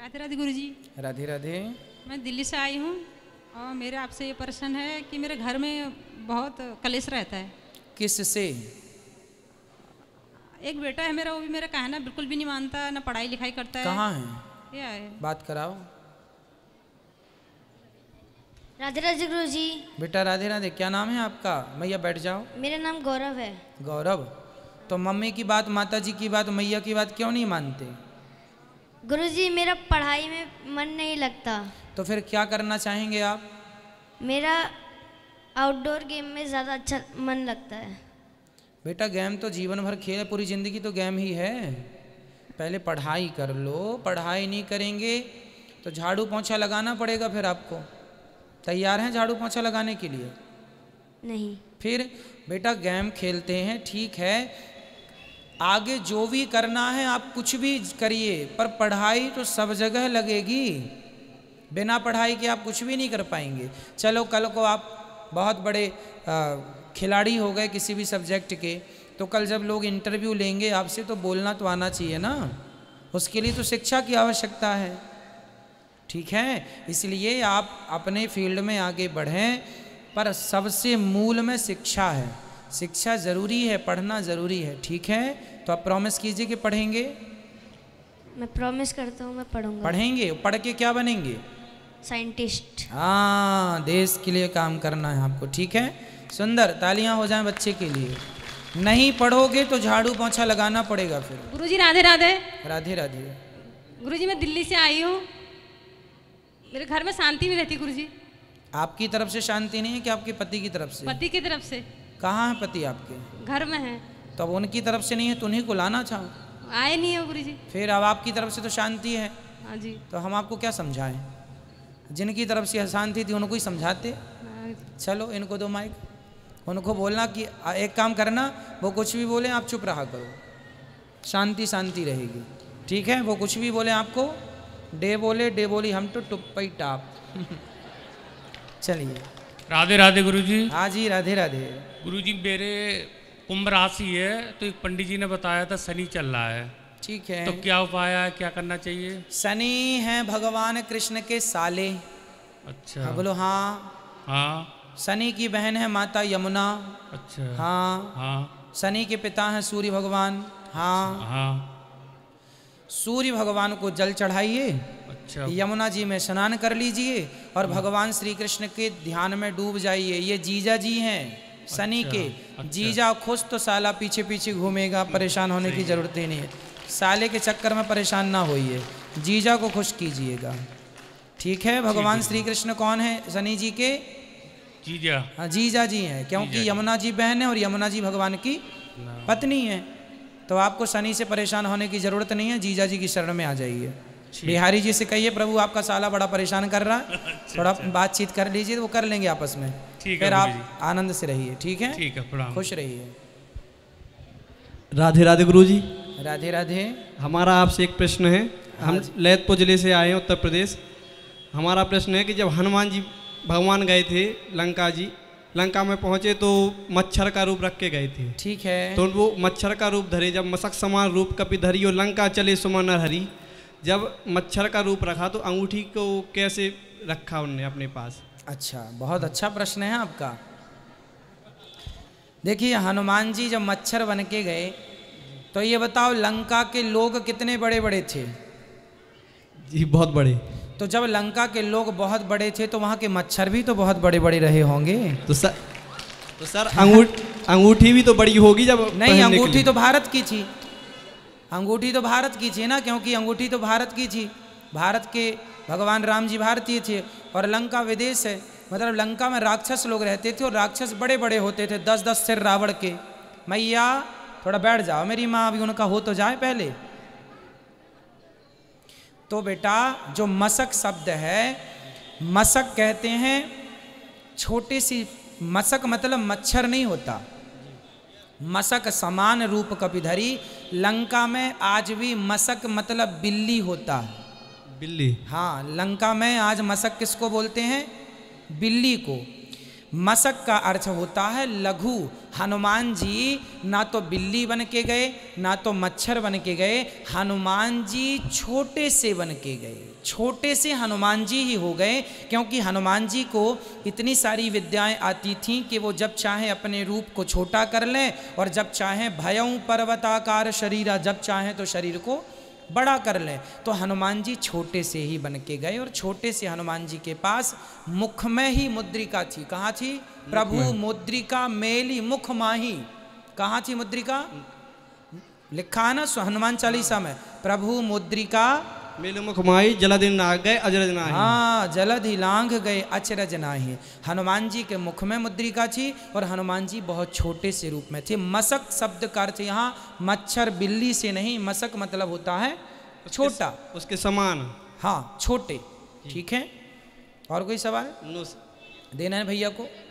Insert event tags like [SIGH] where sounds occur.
राधे राधे गुरु जी राधे राधे मैं दिल्ली से आई हूँ और मेरे आपसे ये प्रश्न है कि मेरे घर में बहुत कलेश रहता है किस से एक बेटा है मेरा वो भी मेरा कहना बिल्कुल भी नहीं मानता ना पढ़ाई लिखाई करता है कहाँ है क्या है बात कराओ राधे राधे गुरु जी बेटा राधे राधे क्या नाम है आपका मैया बैठ जाओ मेरा नाम गौरव है गौरव तो मम्मी की बात माता जी की बात मैया की बात क्यों नहीं मानते गुरुजी मेरा पढ़ाई में मन नहीं लगता तो फिर क्या करना चाहेंगे आप मेरा आउटडोर गेम में ज़्यादा अच्छा मन लगता है बेटा गेम तो जीवन भर खेल पूरी ज़िंदगी तो गेम ही है पहले पढ़ाई कर लो पढ़ाई नहीं करेंगे तो झाड़ू पोछा लगाना पड़ेगा फिर आपको तैयार हैं झाड़ू पोछा लगाने के लिए नहीं फिर बेटा गेम खेलते हैं ठीक है आगे जो भी करना है आप कुछ भी करिए पर पढ़ाई तो सब जगह लगेगी बिना पढ़ाई के आप कुछ भी नहीं कर पाएंगे चलो कल को आप बहुत बड़े खिलाड़ी हो गए किसी भी सब्जेक्ट के तो कल जब लोग इंटरव्यू लेंगे आपसे तो बोलना तो आना चाहिए ना उसके लिए तो शिक्षा की आवश्यकता है ठीक है इसलिए आप अपने फील्ड में आगे बढ़ें पर सबसे मूल में शिक्षा है शिक्षा ज़रूरी है पढ़ना ज़रूरी है ठीक है तो आप प्रॉमिस कीजिए कि पढ़ेंगे मैं प्रॉमिस करता हूँ मैं पढ़ूंगा पढ़ेंगे पढ़ के क्या बनेंगे साइंटिस्ट हाँ देश के लिए काम करना है आपको ठीक है सुंदर तालियां हो जाए बच्चे के लिए नहीं पढ़ोगे तो झाड़ू पोछा लगाना पड़ेगा फिर गुरु जी राधे राधे राधे राधे गुरु जी मैं दिल्ली से आई हूँ मेरे घर में शांति नहीं रहती गुरु जी आपकी तरफ से शांति नहीं है कि आपके पति की तरफ से पति की तरफ से कहाँ है पति आपके घर में है तो अब उनकी तरफ से नहीं है तो उन्हीं को लाना चाहो आए नहीं है गुरु जी फिर अब आपकी तरफ से तो शांति है हाँ जी तो हम आपको क्या समझाएं जिनकी तरफ से अशांति थी उनको ही समझाते हाँ चलो इनको दो माइक उनको बोलना कि एक काम करना वो कुछ भी बोले आप चुप रहा करो शांति शांति रहेगी ठीक है वो कुछ भी बोले आपको डे बोले डे बोली हम तो टुप्पई टाप [LAUGHS] चलिए राधे राधे गुरु जी हाँ जी राधे राधे गुरु जी मेरे कुंभ राशि है तो एक पंडित जी ने बताया था शनि चल रहा है ठीक है तो क्या उपाय है क्या करना चाहिए शनि है भगवान कृष्ण के साले अच्छा हाँ बोलो हाँ हाँ शनि की बहन है माता यमुना अच्छा हाँ हाँ शनि के पिता हैं सूर्य भगवान हाँ हाँ सूर्य भगवान को जल चढ़ाइए अच्छा यमुना जी में स्नान कर लीजिए और भगवान श्री कृष्ण के ध्यान में डूब जाइए ये जीजा जी हैं सनी अच्छा, के अच्छा। जीजा खुश तो साला पीछे पीछे घूमेगा परेशान होने की जरूरत ही नहीं है साले के चक्कर में परेशान ना होइए जीजा को खुश कीजिएगा ठीक है भगवान श्री कृष्ण कौन है सनी जी के जीजा हाँ जीजा जी हैं क्योंकि यमुना जी बहन है और यमुना जी भगवान की पत्नी है तो आपको शनि से परेशान होने की ज़रूरत नहीं है जीजा जी की शरण में आ जाइए बिहारी जी से कहिए प्रभु आपका साला बड़ा परेशान कर रहा [LAUGHS] है थोड़ा बातचीत कर लीजिए वो कर लेंगे आपस में फिर आप आनंद से रहिए ठीक है ठीक है खुश रहिए राधे राधे गुरु जी राधे राधे हमारा आपसे एक प्रश्न है हम लैतपुर जिले से आए हैं उत्तर प्रदेश हमारा प्रश्न है कि जब हनुमान जी भगवान गए थे लंका जी लंका में पहुंचे तो मच्छर का रूप रख के गए थे ठीक है तो वो मच्छर का रूप धरे जब मशक समान रूप धरी और लंका चले सुमन हरी जब मच्छर का रूप रखा तो अंगूठी को कैसे रखा उनने अपने पास अच्छा बहुत अच्छा प्रश्न है आपका देखिए हनुमान जी जब मच्छर बन के गए तो ये बताओ लंका के लोग कितने बड़े बड़े थे जी बहुत बड़े तो जब लंका के लोग बहुत बड़े थे तो वहाँ के मच्छर भी तो बहुत बड़े बड़े रहे होंगे तो सर तो सर अंगूठ अंगूठी भी तो बड़ी होगी जब नहीं अंगूठी तो भारत की थी अंगूठी तो भारत की थी ना क्योंकि अंगूठी तो भारत की थी भारत के भगवान राम जी भारतीय थे और लंका विदेश है मतलब लंका में राक्षस लोग रहते थे और राक्षस बड़े बड़े होते थे दस दस सिर रावण के मैया थोड़ा बैठ जाओ मेरी माँ अभी उनका हो तो जाए पहले तो बेटा जो मशक शब्द है मशक कहते हैं छोटी सी मशक मतलब मच्छर नहीं होता मशक समान रूप कपिधरी लंका में आज भी मशक मतलब बिल्ली होता है बिल्ली हाँ लंका में आज मशक किसको बोलते हैं बिल्ली को मसक का अर्थ होता है लघु हनुमान जी ना तो बिल्ली बन के गए ना तो मच्छर बन के गए हनुमान जी छोटे से बन के गए छोटे से हनुमान जी ही हो गए क्योंकि हनुमान जी को इतनी सारी विद्याएं आती थीं कि वो जब चाहें अपने रूप को छोटा कर लें और जब चाहें भयं पर्वताकार शरीरा जब चाहें तो शरीर को बड़ा कर ले तो हनुमान जी छोटे से ही बन के गए और छोटे से हनुमान जी के पास मुख में ही मुद्रिका थी कहाँ थी प्रभु मुद्रिका मेली मुख माही कहाँ थी मुद्रिका लिखा है ना हनुमान चालीसा में प्रभु मुद्रिका मिल मुख माई जलद नाग गए अजरज नाही हाँ जलद ही लांघ गए अचरज नाही हनुमान जी के मुख में मुद्रिका थी और हनुमान जी बहुत छोटे से रूप में थे मसक शब्द का अर्थ यहाँ मच्छर बिल्ली से नहीं मसक मतलब होता है छोटा उसके समान हाँ छोटे ठीक है और कोई सवाल देना है भैया को